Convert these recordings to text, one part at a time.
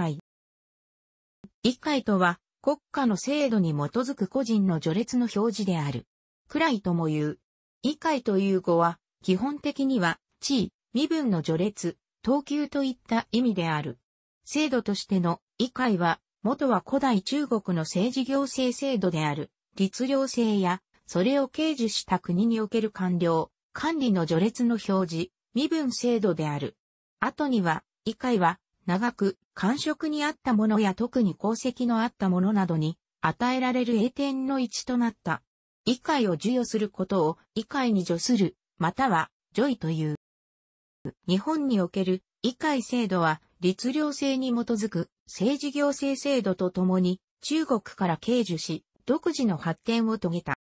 会。議会とは、国家の制度に基づく個人の序列の表示である。くらいとも言う。議会という語は、基本的には、地位、身分の序列、等級といった意味である。制度としての議会は、元は古代中国の政治行政制度である、律令制や、それを軽示した国における官僚、管理の序列の表示、身分制度である。後には、議会は、長く、感触にあったものや特に功績のあったものなどに与えられる栄典の一となった。異界を授与することを異界に助する、または助意という。日本における異界制度は律令制に基づく政治行政制度とともに中国から経受し独自の発展を遂げた。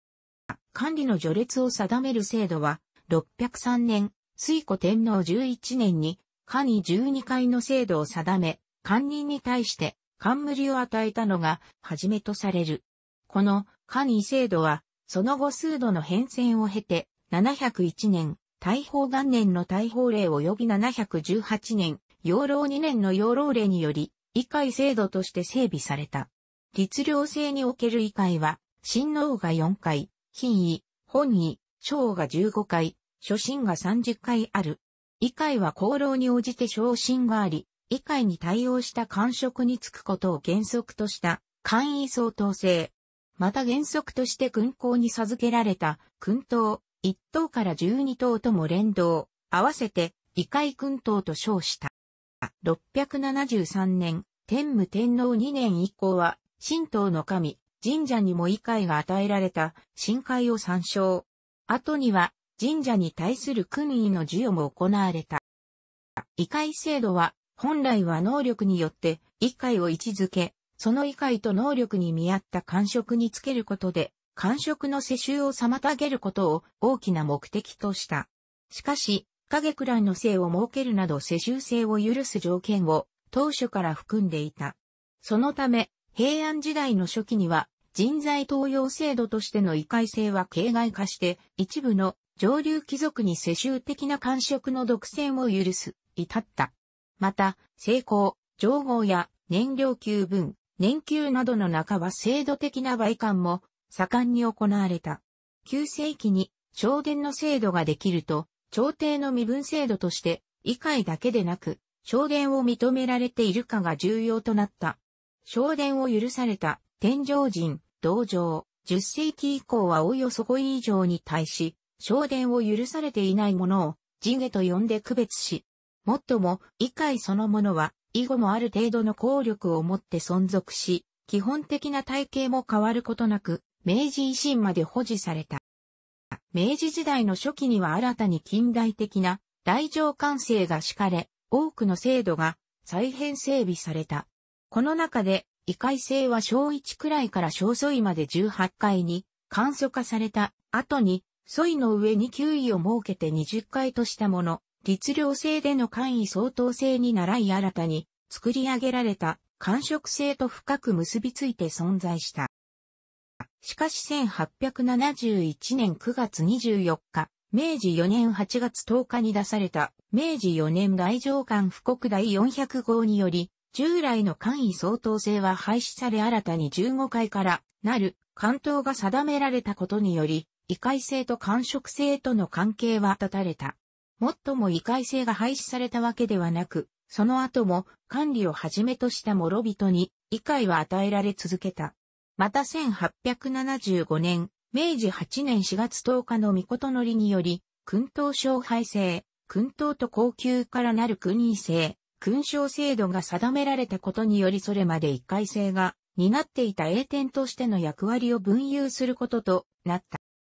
管理の序列を定める制度は603年、水古天皇11年に、下に12回の制度を定め、官人に対して冠を与えたのが初めとされる。この官位制度は、その後数度の変遷を経て、701年、大宝元年の大宝令及び718年、養老2年の養老令により、議界制度として整備された。律令制における議界は、新王が4回、品位、本位、小が15回、初心が30回ある。議界は功労に応じて昇進があり、以下に対応した官職に就くことを原則とした簡易相当制。また原則として軍校に授けられた軍等1等から12等とも連動、合わせて異界軍等と称した。673年、天武天皇2年以降は、神道の神、神社にも異界が与えられた神界を参照。後には神社に対する君位の授与も行われた。異界制度は本来は能力によって異界を位置づけ、その異界と能力に見合った感触につけることで、感触の世襲を妨げることを大きな目的とした。しかし、影くらいの性を設けるなど世襲性を許す条件を当初から含んでいた。そのため、平安時代の初期には人材登用制度としての異界性は形骸化して、一部の上流貴族に世襲的な感触の独占を許す、至った。また、成功、情報や燃料給分、年給などの中は制度的な売還も盛んに行われた。9世紀に省電の制度ができると、朝廷の身分制度として、議会だけでなく、省電を認められているかが重要となった。省電を許された天上人、道場、10世紀以降はおよそ5位以上に対し、省電を許されていないものを、人下と呼んで区別し、もっとも、異界そのものは、以後もある程度の効力をもって存続し、基本的な体系も変わることなく、明治維新まで保持された。明治時代の初期には新たに近代的な大乗管制が敷かれ、多くの制度が再編整備された。この中で、異界制は小1くらいから小ソ位まで18回に簡素化された後に、ソイの上に9位を設けて20回としたもの。律令制での簡易相当性に倣い新たに作り上げられた感触性と深く結びついて存在した。しかし1871年9月24日、明治4年8月10日に出された明治4年大上官布告第400号により、従来の簡易相当性は廃止され新たに15回からなる関東が定められたことにより、異界性と感触性との関係は断たれた。もっとも異界性が廃止されたわけではなく、その後も管理をはじめとした諸人に異界は与えられ続けた。また1875年、明治8年4月10日の御事のりにより、君党勝敗制、君党と高級からなる国位制、勲章制度が定められたことによりそれまで異界制が担っていた英典としての役割を分有することとなっ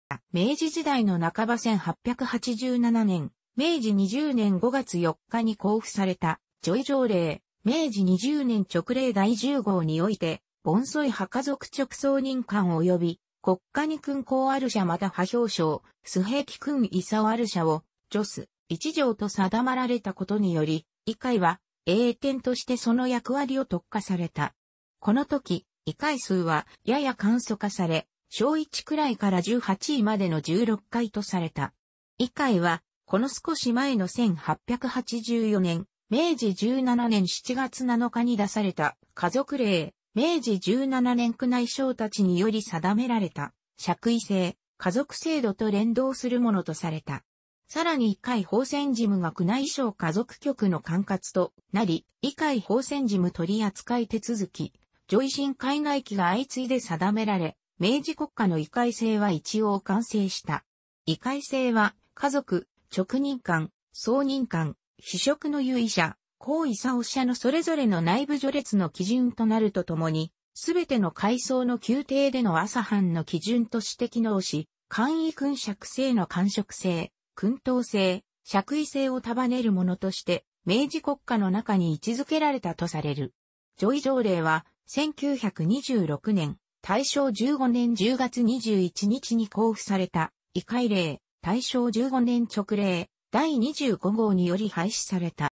た。明治時代の半ば1887年、明治20年5月4日に交付された、ジョイ条例、明治20年直令第10号において、盆栽派家族直送任官及び、国家に君公ある者また派表彰、素平キ君伊オある者を、ジョス、一条と定まられたことにより、議会は、英典としてその役割を特化された。この時、議会数は、やや簡素化され、小1くらいから18位までの16回とされた。議会は、この少し前の1884年、明治17年7月7日に出された家族令、明治17年区内省たちにより定められた、社会制、家族制度と連動するものとされた。さらに一回法選事務が区内省家族局の管轄となり、一回法選事務取扱手続き、上位新海外期が相次いで定められ、明治国家の異界制は一応完成した。異界制は家族、直任官、総任官、秘職の有意者、行為作者のそれぞれの内部序列の基準となるとともに、すべての階層の宮廷での朝班の基準として機能し、簡易勲爵制の官職制、君統制、爵位制を束ねるものとして、明治国家の中に位置づけられたとされる。上位条例は、1926年、大正15年10月21日に交付された、異界令、大正15年直令第25号により廃止された。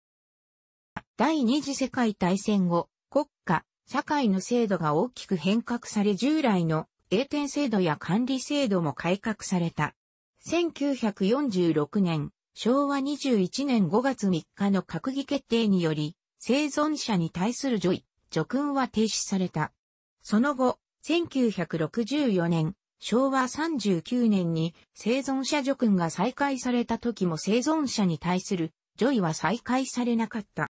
第二次世界大戦後、国家、社会の制度が大きく変革され従来の栄転制度や管理制度も改革された。1946年、昭和21年5月3日の閣議決定により、生存者に対する除位、除訓は停止された。その後、1964年、昭和39年に生存者叙勲が再開された時も生存者に対する叙位は再開されなかった。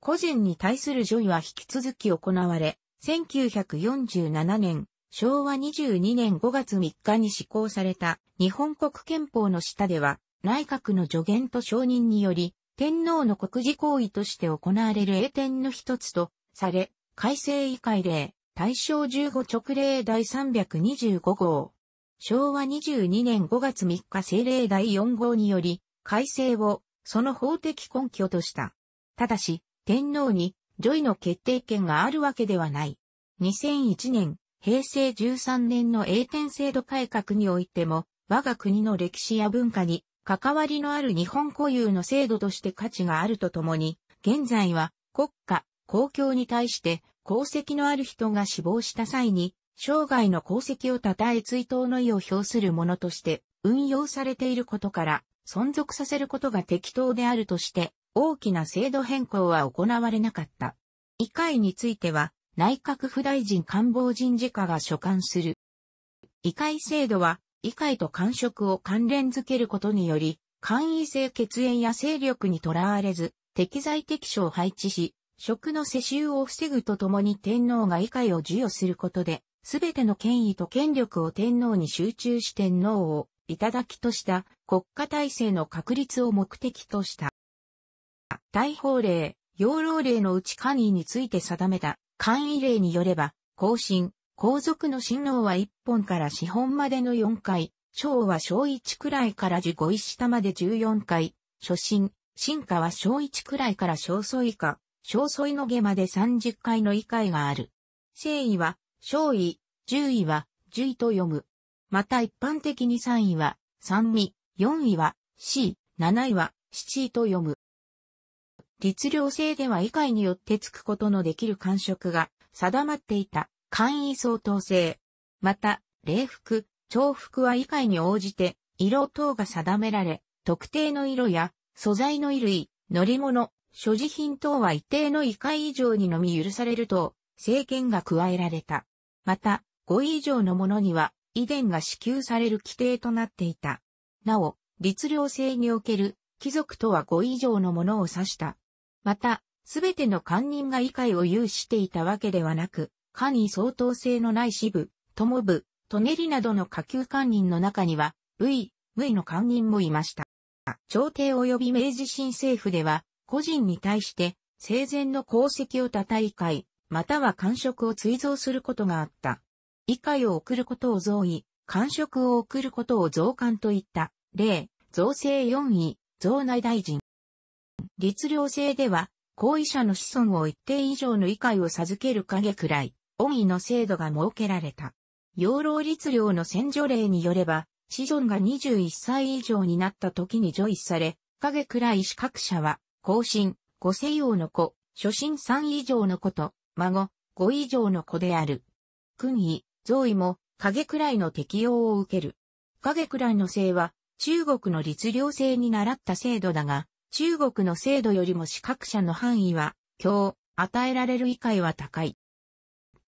個人に対する叙位は引き続き行われ、1947年、昭和22年5月3日に施行された日本国憲法の下では、内閣の助言と承認により、天皇の国事行為として行われる英典の一つとされ、改正以改例、大正15直令第325号。昭和22年5月3日政令第4号により、改正を、その法的根拠とした。ただし、天皇に、ジョの決定権があるわけではない。2001年、平成13年の英天制度改革においても、我が国の歴史や文化に、関わりのある日本固有の制度として価値があるとともに、現在は、国家、公共に対して、功績のある人が死亡した際に、生涯の功績を称え追悼の意を表するものとして運用されていることから、存続させることが適当であるとして、大きな制度変更は行われなかった。以会については、内閣府大臣官房人事課が所管する。以会制度は、以会と官職を関連づけることにより、簡易性血縁や勢力にとらわれず、適材適所を配置し、食の世襲を防ぐとともに天皇が以下を授与することで、すべての権威と権力を天皇に集中し天皇をいただきとした国家体制の確立を目的とした。大法令、養老令のうち官位について定めた官位令によれば、後進、皇族の親王は1本から四本までの4回、小は小1くらいから15位下まで14回、初心、進化は小1くらいから小祖以下、小添の下まで30回の異界がある。正位は、小位、10位は、10位と読む。また一般的に3位は、3位、4位は、位、7位は、7位と読む。律令制では異界によってつくことのできる感触が定まっていた、簡易相当性。また、礼服、重複は異界に応じて、色等が定められ、特定の色や、素材の衣類、乗り物、所持品等は一定の以下以上にのみ許されると、政権が加えられた。また、5以上のものには、遺伝が支給される規定となっていた。なお、律令制における、貴族とは5以上のものを指した。また、すべての官人が異界を有していたわけではなく、官に相当性のない支部、友部、トネリなどの下級官人の中には、V、V の官人もいました。朝廷及び明治新政府では、個人に対して生前の功績をたい会、または官職を追贈することがあった。以下を送ることを贈位、官職を送ることを贈官といった、例、増生4位、増内大臣。律令制では、後為者の子孫を一定以上の以下を授ける影くらい、恩義の制度が設けられた。養老律令の先除令によれば、子孫が21歳以上になった時に除位され、影くらい資格者は、後進、五世用の子、初心3以上の子と、孫、5以上の子である。君位、贈位も、影くらいの適用を受ける。影くらいの姓は、中国の律令制に習った制度だが、中国の制度よりも資格者の範囲は、今日、与えられる異界は高い。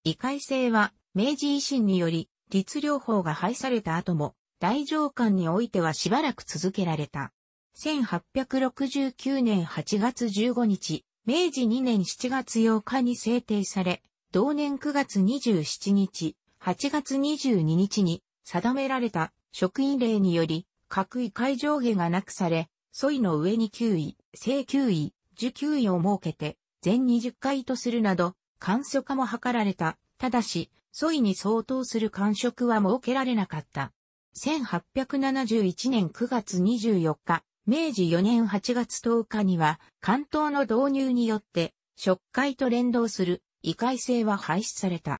異界制は、明治維新により、律令法が廃された後も、大上官においてはしばらく続けられた。1869年8月15日、明治2年7月8日に制定され、同年9月27日、8月22日に定められた職員令により、各位会上下がなくされ、ソイの上に9位、正9位、受給位を設けて、全20回とするなど、簡素化も図られた。ただし、ソイに相当する官職は設けられなかった。1871年9月24日、明治4年8月10日には、関東の導入によって、食会と連動する異会制は廃止された。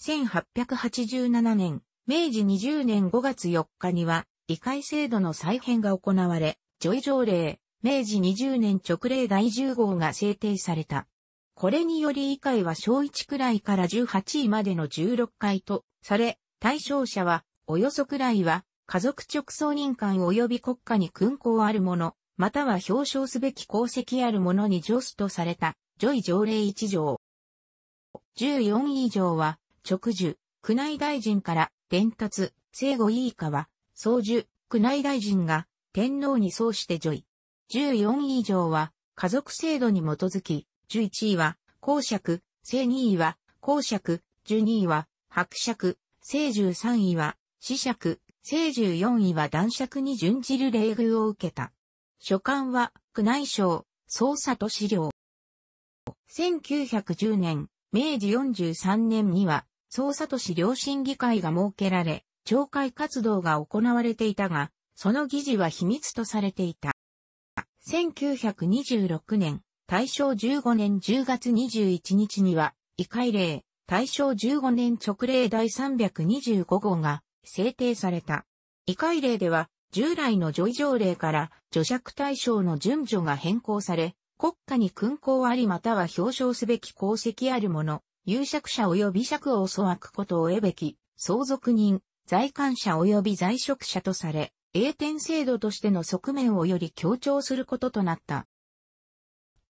1887年、明治20年5月4日には、異界制度の再編が行われ、除異条例、明治20年直令第10号が制定された。これにより異会は小1くらいから18位までの16回とされ、対象者はおよそくらいは家族直送任官及び国家に勲功ある者、または表彰すべき功績ある者に助すとされた、ョ位条例一条。14位以上は、直受、宮内大臣から、伝達、正誤以下は、総受、宮内大臣が、天皇に奏してョ位。14位以上は、家族制度に基づき、11位は、公爵、正2位は、公爵、12位は、伯爵、正13位は、死爵、生十4位は男爵に準じる礼遇を受けた。書簡は、宮内省、捜査と資料。1910年、明治43年には、捜査と資料審議会が設けられ、懲戒活動が行われていたが、その議事は秘密とされていた。1926年、大正15年10月21日には、異界令、大正15年直令第325号が制定された。異界令では、従来の叙位条例から除釈対象の順序が変更され、国家に勲功ありまたは表彰すべき功績ある者、有釈者及び釈を粗悪ことを得べき、相続人、在官者及び在職者とされ、栄転制度としての側面をより強調することとなった。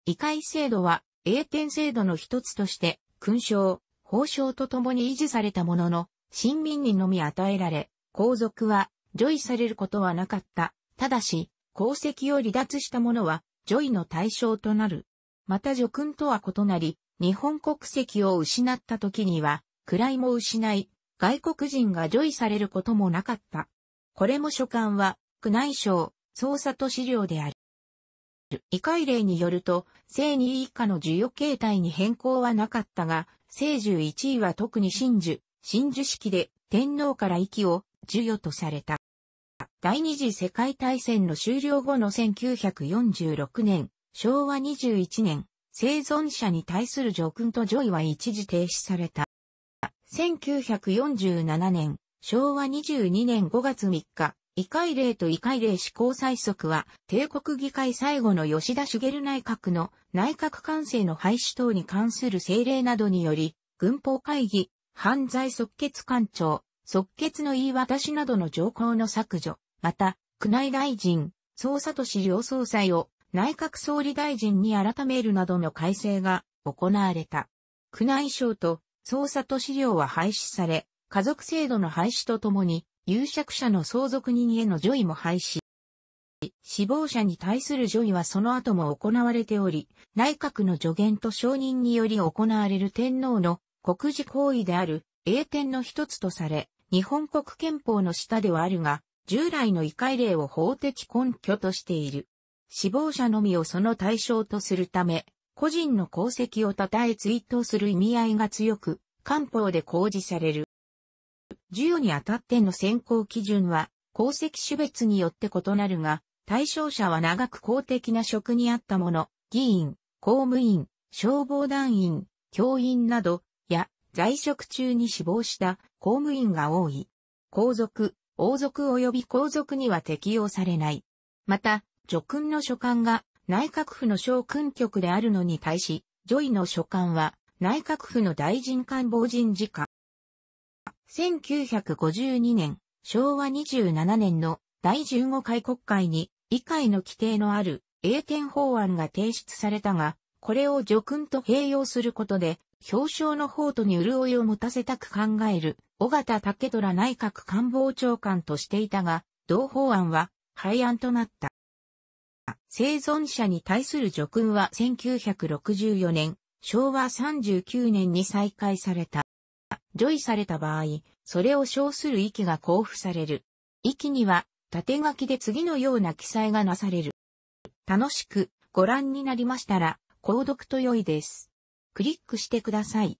異界制度は、栄転制度の一つとして、勲章、報章とともに維持されたものの、臣民にのみ与えられ、皇族は除位されることはなかった。ただし、皇籍を離脱した者は除位の対象となる。また叙勲とは異なり、日本国籍を失った時には、位も失い、外国人が除位されることもなかった。これも所管は、宮内省、捜査と資料である。異界例によると、正二位以下の授与形態に変更はなかったが、正十一位は特に真珠、真珠式で天皇から息を授与とされた。第二次世界大戦の終了後の1946年、昭和21年、生存者に対する叙勲と叙位は一時停止された。1947年、昭和22年5月3日、異界令と異界令施行最速は、帝国議会最後の吉田茂内閣の内閣官制の廃止等に関する政令などにより、軍法会議、犯罪即決官庁、即決の言い渡しなどの条項の削除、また、宮内大臣、捜査と市両総裁を内閣総理大臣に改めるなどの改正が行われた。宮内省と捜査と市料は廃止され、家族制度の廃止とともに、有釈者の相続人への除位も廃止。死亡者に対する除位はその後も行われており、内閣の助言と承認により行われる天皇の国事行為である英典の一つとされ、日本国憲法の下ではあるが、従来の異界例を法的根拠としている。死亡者のみをその対象とするため、個人の功績を称え追悼する意味合いが強く、官報で公示される。授与にあたっての選考基準は、功績種別によって異なるが、対象者は長く公的な職にあった者、議員、公務員、消防団員、教員など、や在職中に死亡した公務員が多い。皇族、王族及び皇族には適用されない。また、叙勲の所管が内閣府の小勲局であるのに対し、ョイの所管は内閣府の大臣官房人事課。1952年、昭和27年の第15回国会に議会の規定のある英典法案が提出されたが、これを叙勲と併用することで表彰の方とに潤いを持たせたく考える、尾形武虎内閣官房長官としていたが、同法案は廃案となった。生存者に対する叙勲は1964年、昭和39年に再開された。除位された場合、それを称する域が交付される。域には、縦書きで次のような記載がなされる。楽しくご覧になりましたら、購読と良いです。クリックしてください。